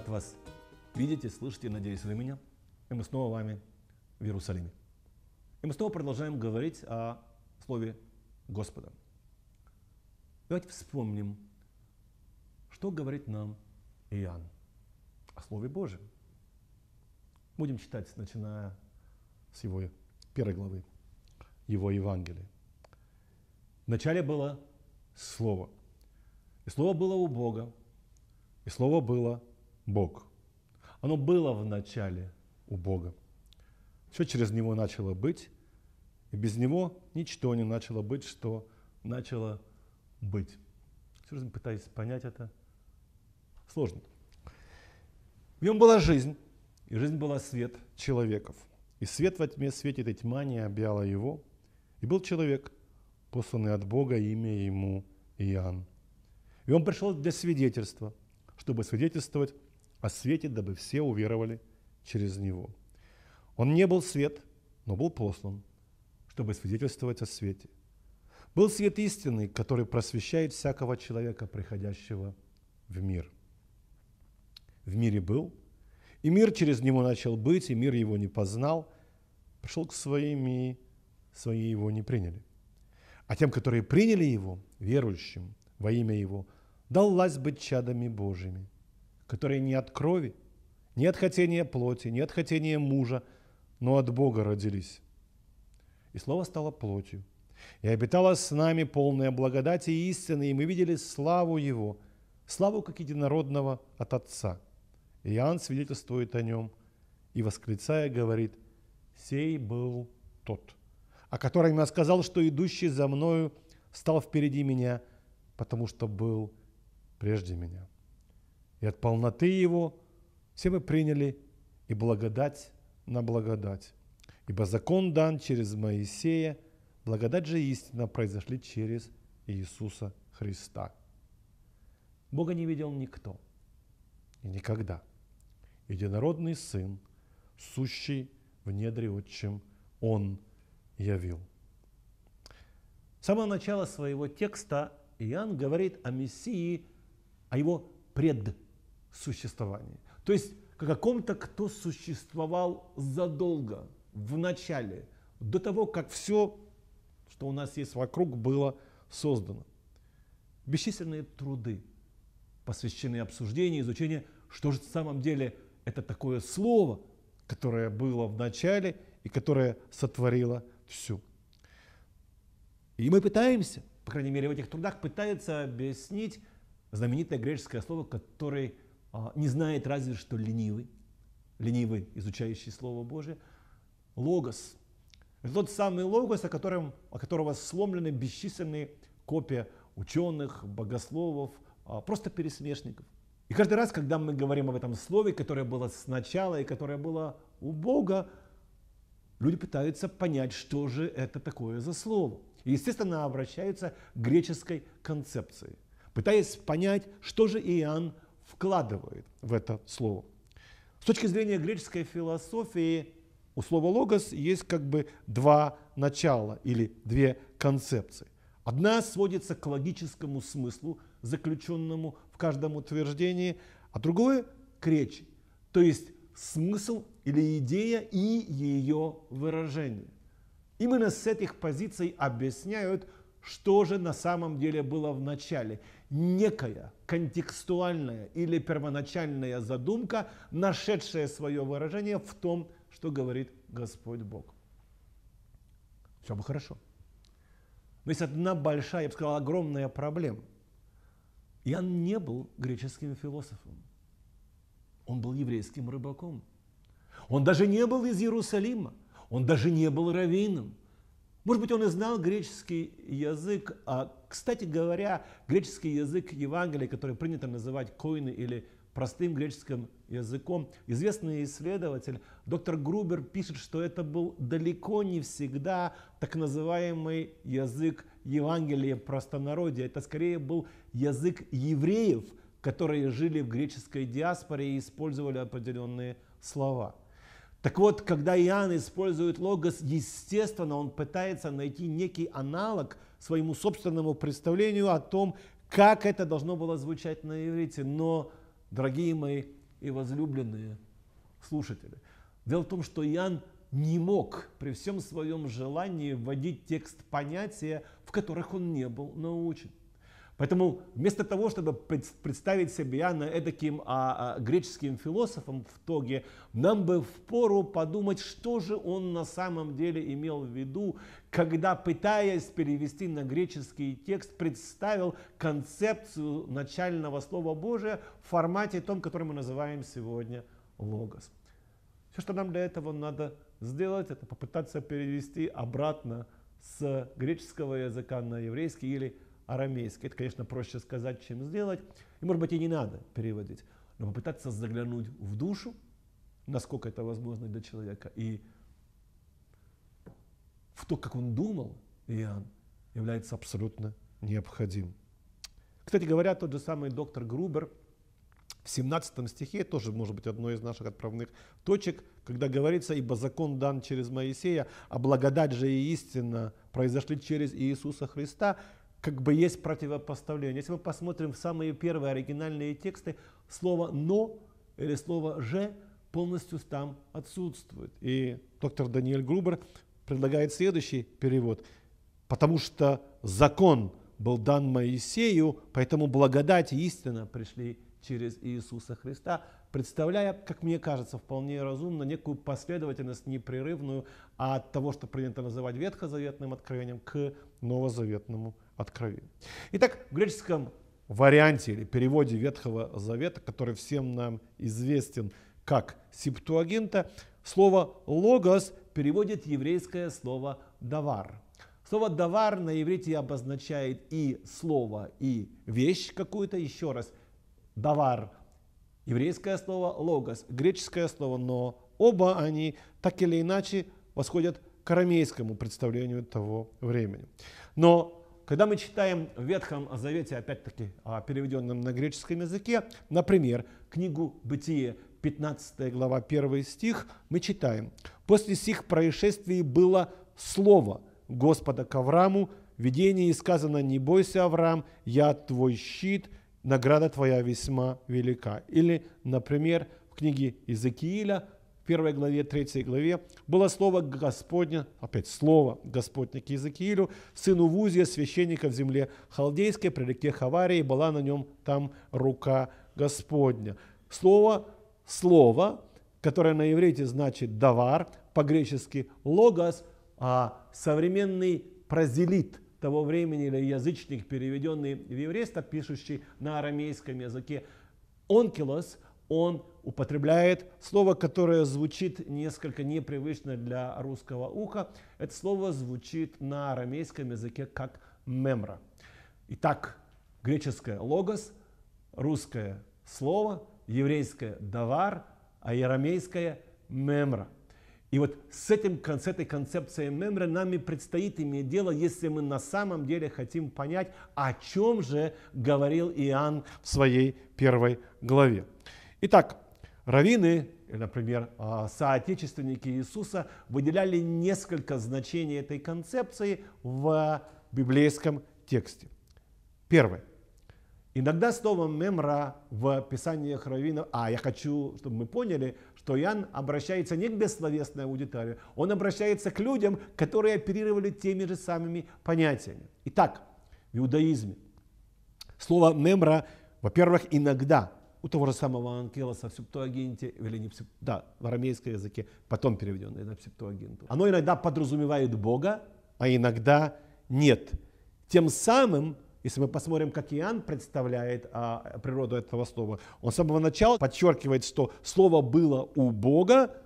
рад вас видеть и слышать, и надеюсь, вы меня. И мы снова вами в Иерусалиме. И мы снова продолжаем говорить о Слове Господа. Давайте вспомним, что говорит нам Иоанн о Слове Божьем. Будем читать, начиная с его первой главы, его Евангелия. Вначале было Слово. И Слово было у Бога. И Слово было Бог. Оно было в начале у Бога. Все через Него начало быть, и без Него ничто не начало быть, что начало быть. Все время пытаюсь понять это. Сложно. В нем была жизнь, и жизнь была свет человеков. И свет во тьме светит, и тьма не объяла его. И был человек, посланный от Бога, имя ему Иоанн. И он пришел для свидетельства, чтобы свидетельствовать осветит, дабы все уверовали через Него. Он не был свет, но был послан, чтобы свидетельствовать о свете. Был свет истинный, который просвещает всякого человека, приходящего в мир. В мире был, и мир через него начал быть, и мир его не познал, пришел к своим, и свои его не приняли. А тем, которые приняли его, верующим во имя его, дал власть быть чадами Божьими – которые не от крови, не от хотения плоти, не от хотения мужа, но от Бога родились. И Слово стало плотью. И обитало с нами полное благодати и истины, и мы видели славу Его, славу как единородного от Отца. И Иоанн свидетельствует о нем и, восклицая, говорит, «Сей был тот, о котором я сказал, что идущий за мною стал впереди меня, потому что был прежде меня» и от полноты Его все мы приняли и благодать на благодать. Ибо закон дан через Моисея, благодать же истина произошли через Иисуса Христа. Бога не видел никто и никогда. Единородный Сын, сущий в недре отчим, Он явил. С самого начала своего текста Иоанн говорит о Мессии, о его пред существовании. То есть о каком-то, кто существовал задолго, в начале, до того, как все, что у нас есть вокруг, было создано. Бесчисленные труды, посвященные обсуждению, изучению, что же в самом деле это такое слово, которое было в начале и которое сотворило все. И мы пытаемся, по крайней мере в этих трудах, пытается объяснить знаменитое греческое слово, которое а, не знает разве что ленивый, ленивый, изучающий Слово Божие. Логос – это тот самый логос, о, котором, о которого сломлены бесчисленные копии ученых, богословов, а, просто пересмешников. И каждый раз, когда мы говорим об этом слове, которое было сначала и которое было у Бога, люди пытаются понять, что же это такое за слово. И, естественно, обращаются к греческой концепции, пытаясь понять, что же Иоанн вкладывает в это слово. С точки зрения греческой философии у слова «логос» есть как бы два начала или две концепции. Одна сводится к логическому смыслу, заключенному в каждом утверждении, а другое – к речи, то есть смысл или идея и ее выражение. Именно с этих позиций объясняют – что же на самом деле было в начале? Некая контекстуальная или первоначальная задумка, нашедшая свое выражение в том, что говорит Господь Бог. Все бы хорошо. Но есть одна большая, я бы сказал, огромная проблема. Иоанн не был греческим философом. Он был еврейским рыбаком. Он даже не был из Иерусалима. Он даже не был раввином. Может быть, он и знал греческий язык. А, кстати говоря, греческий язык Евангелия, который принято называть коины или простым греческим языком, известный исследователь доктор Грубер пишет, что это был далеко не всегда так называемый язык Евангелия простонародия. Это скорее был язык евреев, которые жили в греческой диаспоре и использовали определенные слова. Так вот, когда Иоанн использует логос, естественно, он пытается найти некий аналог своему собственному представлению о том, как это должно было звучать на иврите. Но, дорогие мои и возлюбленные слушатели, дело в том, что Иоанн не мог при всем своем желании вводить текст понятия, в которых он не был научен. Поэтому вместо того, чтобы представить себя на эдаким а, а, греческим философом в тоге, нам бы впору подумать, что же он на самом деле имел в виду, когда, пытаясь перевести на греческий текст, представил концепцию начального Слова Божия в формате том, который мы называем сегодня логос. Все, что нам для этого надо сделать, это попытаться перевести обратно с греческого языка на еврейский или арамейский. Это, конечно, проще сказать, чем сделать. И, может быть, и не надо переводить, но попытаться заглянуть в душу, насколько это возможно для человека, и в то, как он думал, Иоанн, является абсолютно необходим. Кстати говоря, тот же самый доктор Грубер в 17 стихе, тоже может быть одной из наших отправных точек, когда говорится, ибо закон дан через Моисея, а благодать же и истина произошли через Иисуса Христа, как бы есть противопоставление. Если мы посмотрим в самые первые оригинальные тексты, слово «но» или слово «же» полностью там отсутствует. И доктор Даниэль Грубер предлагает следующий перевод. «Потому что закон был дан Моисею, поэтому благодать и истина пришли через Иисуса Христа, представляя, как мне кажется, вполне разумно некую последовательность непрерывную от того, что принято называть ветхозаветным откровением, к новозаветному откровению откровения. Итак, в греческом варианте или переводе Ветхого Завета, который всем нам известен как септуагинта, слово «логос» переводит еврейское слово «давар». Слово «давар» на иврите обозначает и слово, и вещь какую-то. Еще раз, «давар» – еврейское слово, «логос» – греческое слово, но оба они так или иначе восходят к арамейскому представлению того времени. Но когда мы читаем в Ветхом Завете, опять-таки переведенном на греческом языке, например, книгу «Бытие», 15 глава, 1 стих, мы читаем. «После сих происшествий было слово Господа к Аврааму, видение и сказано, не бойся, Авраам, я твой щит, награда твоя весьма велика». Или, например, в книге Иезекииля первой главе, третьей главе, было слово Господне, опять слово Господне к Иезекиилю, сыну Вузия, священника в земле Халдейской, при реке Хаварии, была на нем там рука Господня. Слово, слово, которое на иврите значит «давар», по-гречески «логос», а современный «прозелит», того времени или язычник, переведенный в еврейство, пишущий на арамейском языке, онкилос – он употребляет слово, которое звучит несколько непривычно для русского уха. Это слово звучит на арамейском языке как мемра. Итак, греческое логос, русское слово, еврейское давар, а арамейское мемра. И вот с, этим, с этой концепцией мемры нам и предстоит иметь дело, если мы на самом деле хотим понять, о чем же говорил Иоанн в своей первой главе. Итак, раввины, э, например, а, соотечественники Иисуса, выделяли несколько значений этой концепции в библейском тексте. Первое. Иногда слово «мемра» в писаниях раввинов, а я хочу, чтобы мы поняли, что Иоанн обращается не к бессловесной аудитории, он обращается к людям, которые оперировали теми же самыми понятиями. Итак, в иудаизме слово «мемра», во-первых, иногда у того же самого Анкелоса в септуагинте, или не в сеп... да, в арамейском языке, потом переведенное на септуагинту. Оно иногда подразумевает Бога, а иногда нет. Тем самым, если мы посмотрим, как Иоанн представляет а, природу этого слова, он с самого начала подчеркивает, что слово было у Бога,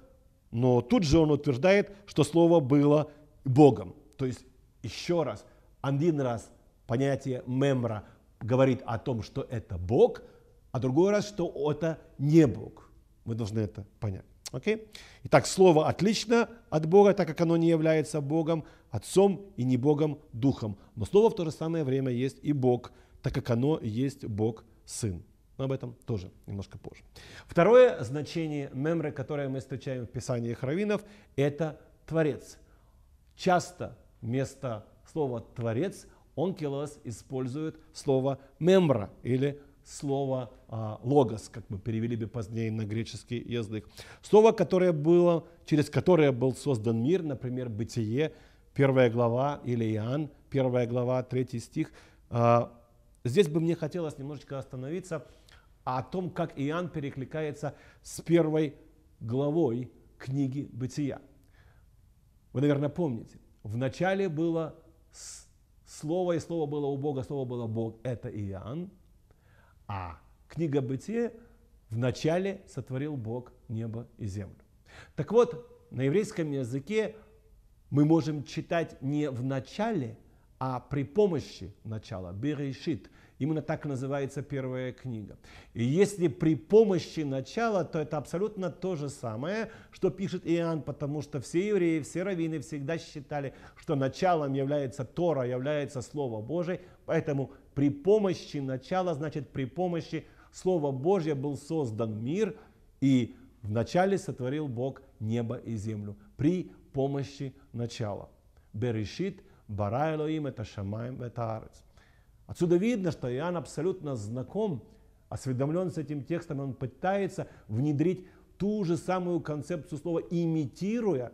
но тут же он утверждает, что слово было Богом. То есть, еще раз, один раз понятие мемра говорит о том, что это Бог – а другой раз, что это не Бог. Мы должны это понять. Okay? Итак, слово отлично от Бога, так как оно не является Богом, Отцом и не Богом Духом. Но слово в то же самое время есть и Бог, так как оно есть Бог Сын. Но об этом тоже немножко позже. Второе значение мемры, которое мы встречаем в Писании Хравинов, это Творец. Часто вместо слова Творец онкелос использует слово мемра или слово а, логос, как мы перевели бы позднее на греческий язык. Слово, которое было, через которое был создан мир, например, Бытие, первая глава, или Иоанн, первая глава, третий стих. А, здесь бы мне хотелось немножечко остановиться о том, как Иоанн перекликается с первой главой книги Бытия. Вы, наверное, помните, в начале было Слово, и Слово было у Бога, Слово было Бог, это Иоанн, а книга Бытия в начале сотворил Бог небо и землю. Так вот, на еврейском языке мы можем читать не в начале, а при помощи начала, Берешит. Именно так называется первая книга. И если при помощи начала, то это абсолютно то же самое, что пишет Иоанн, потому что все евреи, все раввины всегда считали, что началом является Тора, является Слово Божие, поэтому при помощи начала, значит, при помощи Слова Божьего был создан мир, и вначале сотворил Бог небо и землю при помощи начала. Берешит, Бара это Шамаем, это Арец. Отсюда видно, что Иоанн абсолютно знаком, осведомлен с этим текстом, он пытается внедрить ту же самую концепцию слова, имитируя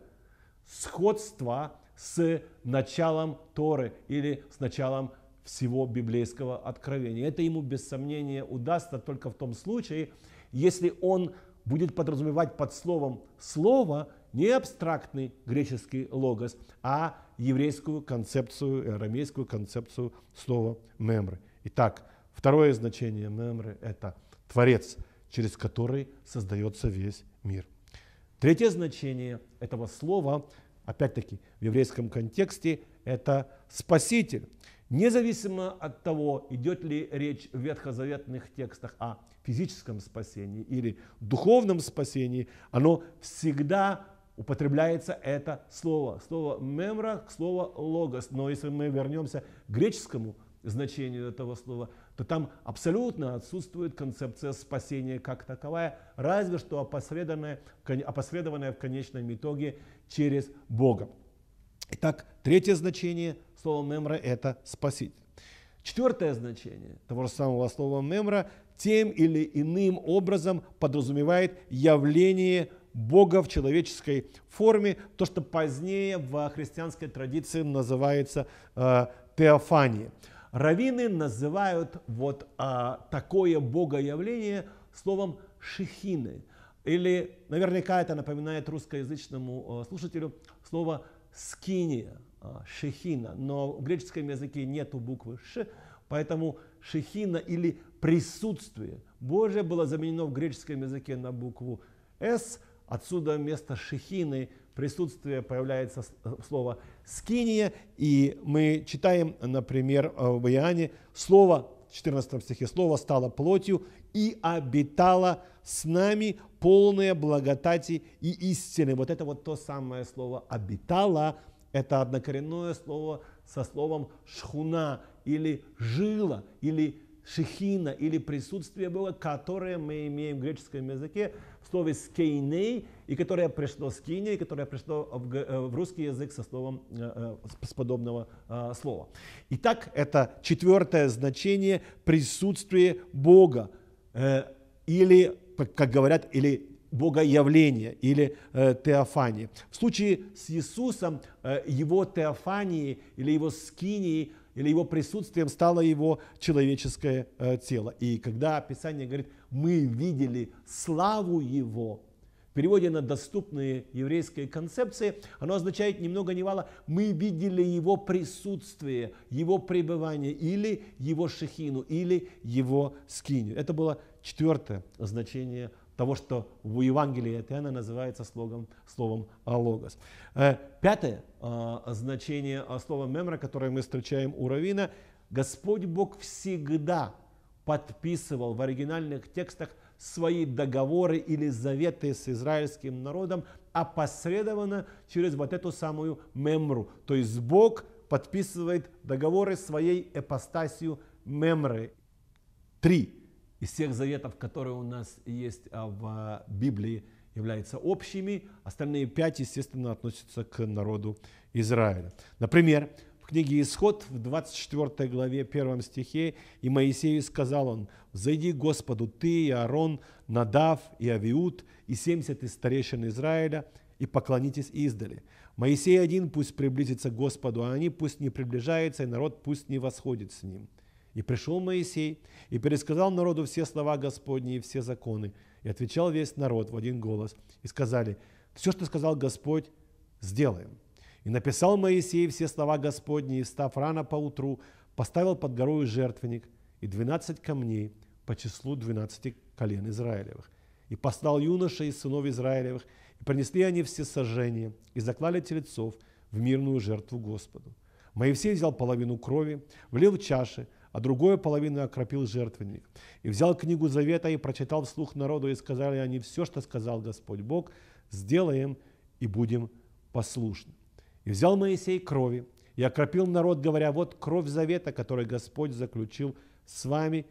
сходство с началом Торы или с началом всего библейского откровения. Это ему без сомнения удастся только в том случае, если он будет подразумевать под словом «слово» не абстрактный греческий логос, а еврейскую концепцию, арамейскую концепцию слова «мемры». Итак, второе значение «мемры» – это «творец», через который создается весь мир. Третье значение этого слова, опять-таки в еврейском контексте, это «спаситель». Независимо от того, идет ли речь в ветхозаветных текстах о физическом спасении или духовном спасении, оно всегда употребляется это слово. Слово «мемра» к слову «логос». Но если мы вернемся к греческому значению этого слова, то там абсолютно отсутствует концепция спасения как таковая, разве что опосредованная, опосредованная в конечном итоге через Бога. Итак, третье значение слова мемра – это спаситель. Четвертое значение того же самого слова мемра тем или иным образом подразумевает явление Бога в человеческой форме, то, что позднее в христианской традиции называется э, теофанией. Равины называют вот э, такое богоявление словом «шехины» или наверняка это напоминает русскоязычному э, слушателю слово скиния, а, шехина, но в греческом языке нету буквы «ш», поэтому шехина или присутствие Божие было заменено в греческом языке на букву «с», отсюда вместо шехины присутствие появляется э, слово «скиния», и мы читаем, например, э, в Иоанне слово в 14 стихе, «Слово стало плотью и обитала с нами полное благодати и истины». Вот это вот то самое слово обитала. это однокоренное слово со словом «шхуна» или «жила», или шехина или присутствие Бога, которое мы имеем в греческом языке в слове скейней, и которое пришло с киней, которое пришло в, э, в русский язык со словом, э, э, с подобного слова. Итак, это четвертое значение присутствие Бога, или, как говорят, или Бога явления или э, теофании. В случае с Иисусом э, его теофании или его скинии или его присутствием стало его человеческое э, тело. И когда Писание говорит, мы видели славу его, в переводе на доступные еврейские концепции, оно означает немного не мало, мы видели его присутствие, его пребывание, или его шехину, или его скинию. Это было четвертое значение того, что в Евангелии от Иоанна называется слогом, словом «логос». Э, пятое а, значение а, слова «мемра», которое мы встречаем у Равина, Господь Бог всегда подписывал в оригинальных текстах свои договоры или заветы с израильским народом опосредованно через вот эту самую мемру. То есть Бог подписывает договоры своей эпостасью мемры. Три из всех заветов, которые у нас есть а, в Библии, являются общими. Остальные пять, естественно, относятся к народу Израиля. Например, в книге Исход, в 24 главе, 1 стихе, «И Моисею сказал он, «Зайди Господу ты и Аарон, Надав и Авиуд и 70 из старейшин Израиля, и поклонитесь издали. Моисей один пусть приблизится к Господу, а они пусть не приближаются, и народ пусть не восходит с ним». И пришел Моисей и пересказал народу все слова Господни и все законы. И отвечал весь народ в один голос. И сказали, все, что сказал Господь, сделаем. И написал Моисей все слова Господни, и встав рано поутру, поставил под горою жертвенник и двенадцать камней по числу двенадцати колен Израилевых. И послал юноша из сынов Израилевых, и принесли они все сожжения, и заклали тельцов в мирную жертву Господу. Моисей взял половину крови, влил в чаши, а другую половину окропил жертвенник. И взял книгу завета и прочитал вслух народу, и сказали они все, что сказал Господь Бог, сделаем и будем послушны. И взял Моисей крови, и окропил народ, говоря, вот кровь завета, который Господь заключил с вами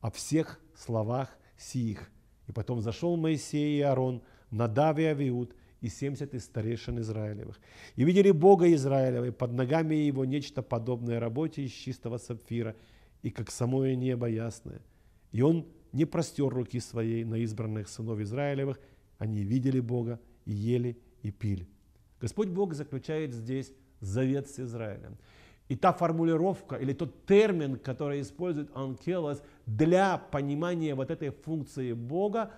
о всех словах сиих. И потом зашел Моисей и Аарон, Надав и Авиуд, и 70 из старейшин Израилевых. И видели Бога Израилева, и под ногами его нечто подобное работе из чистого сапфира – и как самое небо ясное. И он не простер руки своей на избранных сынов Израилевых, они видели Бога и ели и пили. Господь Бог заключает здесь завет с Израилем. И та формулировка или тот термин, который использует Анкелос для понимания вот этой функции Бога,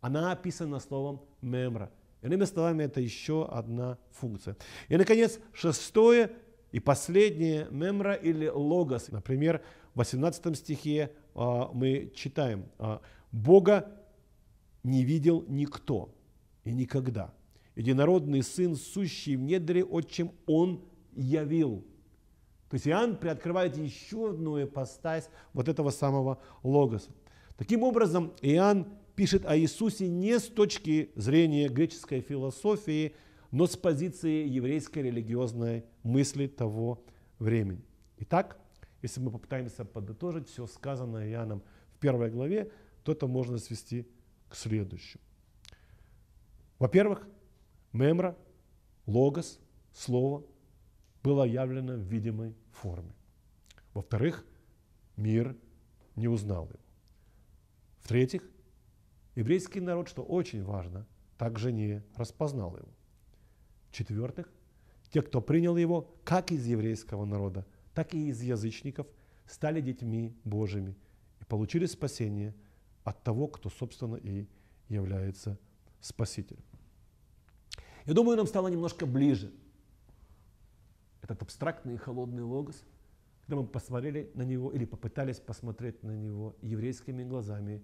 она описана словом мемра. Иными словами, это еще одна функция. И, наконец, шестое и последнее, мемра или логос. Например, в 18 стихе а, мы читаем, а, Бога не видел никто и никогда. Единородный Сын, сущий в недре, отчим Он явил. То есть Иоанн приоткрывает еще одну ипостась вот этого самого логоса. Таким образом, Иоанн пишет о Иисусе не с точки зрения греческой философии – но с позиции еврейской религиозной мысли того времени. Итак, если мы попытаемся подытожить все сказанное Иоанном в первой главе, то это можно свести к следующему. Во-первых, мемра, логос, слово было явлено в видимой форме. Во-вторых, мир не узнал его. В-третьих, еврейский народ, что очень важно, также не распознал его. В-четвертых, те, кто принял его, как из еврейского народа, так и из язычников, стали детьми Божьими и получили спасение от того, кто, собственно, и является Спасителем. Я думаю, нам стало немножко ближе этот абстрактный и холодный логос, когда мы посмотрели на него или попытались посмотреть на него еврейскими глазами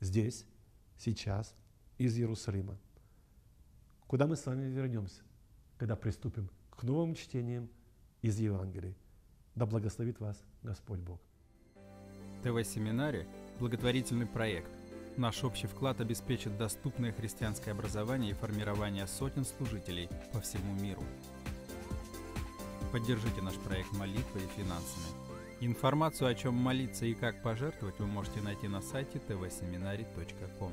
здесь, сейчас, из Иерусалима. Куда мы с вами вернемся, когда приступим к новым чтениям из Евангелия? Да благословит вас Господь Бог. ТВ-семинария – благотворительный проект. Наш общий вклад обеспечит доступное христианское образование и формирование сотен служителей по всему миру. Поддержите наш проект молитвой и финансами. Информацию, о чем молиться и как пожертвовать, вы можете найти на сайте tvseminary.com.